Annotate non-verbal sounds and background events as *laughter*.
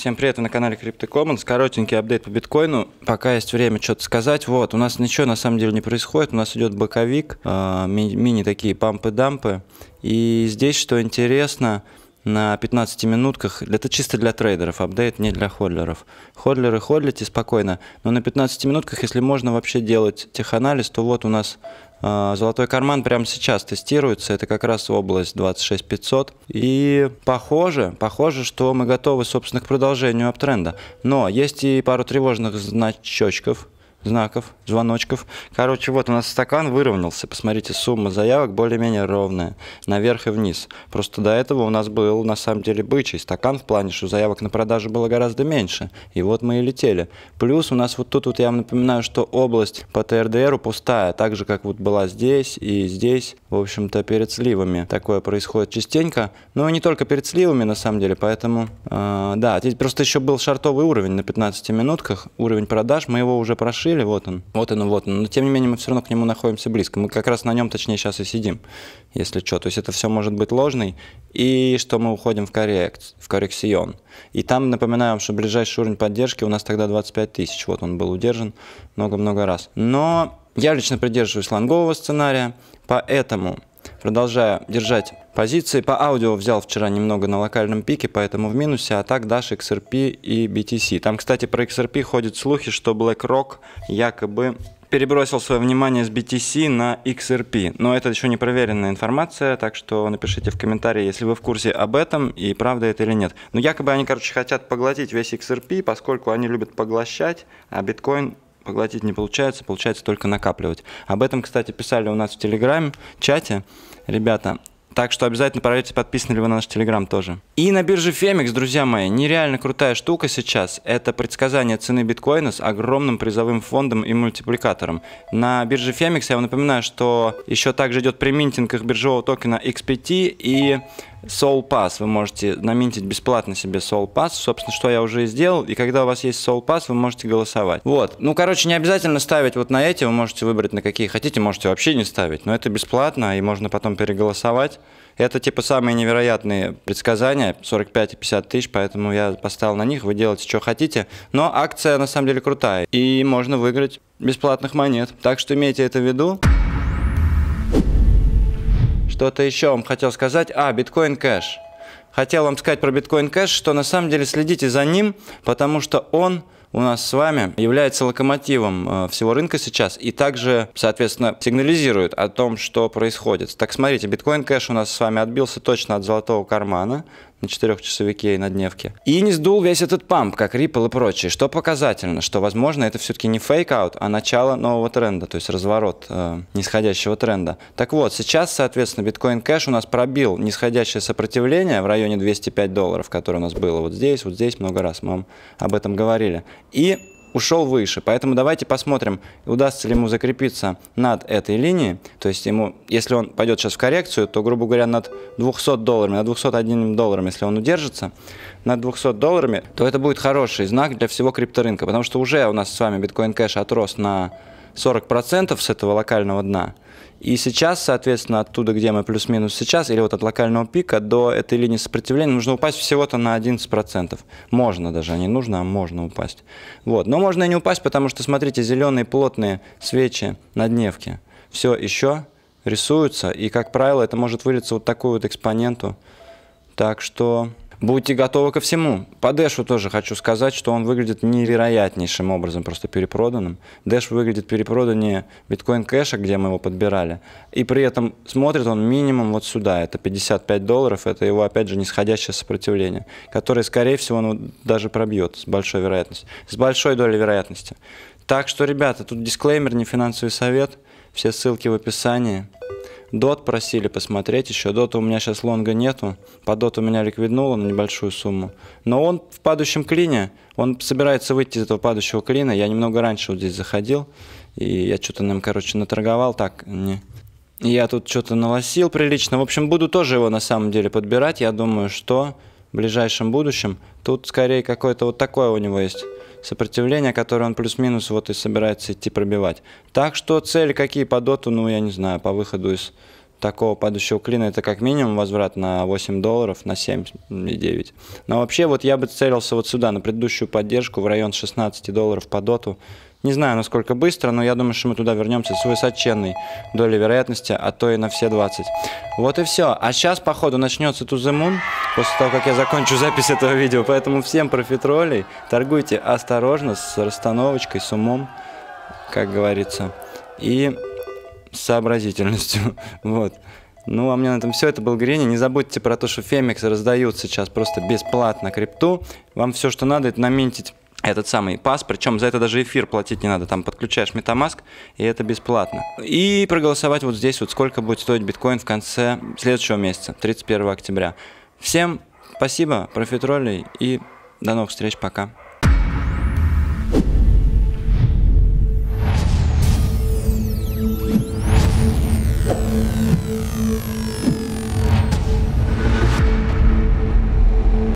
Всем привет, вы на канале Crypto Commons. Коротенький апдейт по биткоину. Пока есть время что-то сказать. Вот, у нас ничего на самом деле не происходит. У нас идет боковик, э, ми- мини такие пампы-дампы. И здесь, что интересно, на 15 минутках. Это чисто для трейдеров, апдейт не для ходлеров. Ходлеры ходлите спокойно, но на 15 минутках, если можно вообще делать теханализ, то вот у нас э, золотой карман прямо сейчас тестируется. Это как раз область 26500. И похоже, похоже, что мы готовы, собственно, к продолжению аптренда. Но есть и пару тревожных значочков, знаков, звоночков. Короче, вот у нас стакан выровнялся. Посмотрите, сумма заявок более-менее ровная, наверх и вниз. Просто до этого у нас был, на самом деле, бычий стакан в плане, что заявок на продажу было гораздо меньше. И вот мы и летели. Плюс у нас вот тут, вот я вам напоминаю, что область по ТРДРу пустая, так же, как вот была здесь и здесь, в общем-то, перед сливами. Такое происходит частенько. Но не только перед сливами, на самом деле, поэтому... Э, да, здесь просто еще был шартовый уровень на 15 минутках, уровень продаж, мы его уже прошли, решили, вот он, вот он, вот он. Но тем не менее мы все равно к нему находимся близко. Мы как раз на нем, точнее, сейчас и сидим, если что. То есть это все может быть ложный. И что мы уходим в коррект, в коррекцион. И там напоминаю вам, что ближайший уровень поддержки у нас тогда 25 тысяч. Вот он был удержан много-много раз. Но я лично придерживаюсь лонгового сценария, поэтому продолжаю держать позиции. По аудио взял вчера немного на локальном пике, поэтому в минусе, а так Dash, XRP и BTC. Там, кстати, про XRP ходят слухи, что BlackRock якобы перебросил свое внимание с BTC на XRP. Но это еще не проверенная информация, так что напишите в комментарии, если вы в курсе об этом и правда это или нет. Но якобы они, короче, хотят поглотить весь XRP, поскольку они любят поглощать, а биткоин поглотить не получается, получается только накапливать. Об этом, кстати, писали у нас в Телеграме, чате, ребята. Так что обязательно проверьте, подписаны ли вы на наш Телеграм тоже. И на бирже Фемикс, друзья мои, нереально крутая штука сейчас. Это предсказание цены биткоина с огромным призовым фондом и мультипликатором. На бирже Фемикс, я вам напоминаю, что еще также идет приминтинг их биржевого токена XPT и Soul Pass. Вы можете наминтить бесплатно себе Soul Pass. Собственно, что я уже и сделал. И когда у вас есть Soul Pass, вы можете голосовать. Вот. Ну, короче, не обязательно ставить вот на эти. Вы можете выбрать на какие хотите, можете вообще не ставить. Но это бесплатно, и можно потом переголосовать. Это типа самые невероятные предсказания, 45 и 50 тысяч, поэтому я поставил на них, вы делаете, что хотите. Но акция на самом деле крутая, и можно выиграть бесплатных монет. Так что имейте это в виду. Что-то еще вам хотел сказать. А, биткоин кэш. Хотел вам сказать про биткоин кэш, что на самом деле следите за ним, потому что он у нас с вами является локомотивом э, всего рынка сейчас и также, соответственно, сигнализирует о том, что происходит. Так, смотрите, биткоин кэш у нас с вами отбился точно от золотого кармана, на четырехчасовике и на дневке. И не сдул весь этот памп, как Ripple и прочее, что показательно, что, возможно, это все-таки не фейк-аут, а начало нового тренда, то есть разворот э, нисходящего тренда. Так вот, сейчас, соответственно, Bitcoin Cash у нас пробил нисходящее сопротивление в районе 205 долларов, которое у нас было вот здесь, вот здесь много раз, мы вам об этом говорили. И ушел выше. Поэтому давайте посмотрим, удастся ли ему закрепиться над этой линией. То есть ему, если он пойдет сейчас в коррекцию, то, грубо говоря, над 200 долларами, над 201 долларом, если он удержится, над 200 долларами, то это будет хороший знак для всего крипторынка, потому что уже у нас с вами биткоин кэш отрос на 40% с этого локального дна. И сейчас, соответственно, оттуда, где мы плюс-минус сейчас, или вот от локального пика до этой линии сопротивления, нужно упасть всего-то на 11%. Можно даже, а не нужно, а можно упасть. Вот. Но можно и не упасть, потому что, смотрите, зеленые плотные свечи на дневке все еще рисуются, и, как правило, это может вылиться вот такую вот экспоненту. Так что будьте готовы ко всему. По Дэшу тоже хочу сказать, что он выглядит невероятнейшим образом просто перепроданным. Дэш выглядит перепроданнее биткоин кэша, где мы его подбирали. И при этом смотрит он минимум вот сюда, это 55 долларов, это его опять же нисходящее сопротивление, которое скорее всего он ну, даже пробьет с большой вероятностью, с большой долей вероятности. Так что, ребята, тут дисклеймер, не финансовый совет, все ссылки в описании. Дот просили посмотреть еще. Дота у меня сейчас лонга нету. По доту меня ликвиднуло на небольшую сумму. Но он в падающем клине. Он собирается выйти из этого падающего клина. Я немного раньше вот здесь заходил. И я что-то нам, короче, наторговал так. Не... Я тут что-то налосил прилично. В общем, буду тоже его на самом деле подбирать. Я думаю, что в ближайшем будущем тут скорее какое-то вот такое у него есть сопротивление, которое он плюс-минус вот и собирается идти пробивать. Так что цели какие по доту, ну, я не знаю, по выходу из такого падающего клина это как минимум возврат на 8 долларов, на 7 и 9. Но вообще вот я бы целился вот сюда, на предыдущую поддержку в район 16 долларов по доту. Не знаю, насколько быстро, но я думаю, что мы туда вернемся с высоченной долей вероятности, а то и на все 20. Вот и все. А сейчас, походу, начнется To The Moon после того, как я закончу запись этого видео. Поэтому всем профитролей, торгуйте осторожно, с расстановочкой, с умом, как говорится, и сообразительностью. *laughs* вот. Ну, а мне на этом все. Это был Грини. Не забудьте про то, что Фемикс раздают сейчас просто бесплатно крипту. Вам все, что надо, это наминтить этот самый пас, причем за это даже эфир платить не надо, там подключаешь метамаск и это бесплатно. И проголосовать вот здесь вот сколько будет стоить биткоин в конце следующего месяца, 31 октября. Всем спасибо, профитроли, и до новых встреч, пока.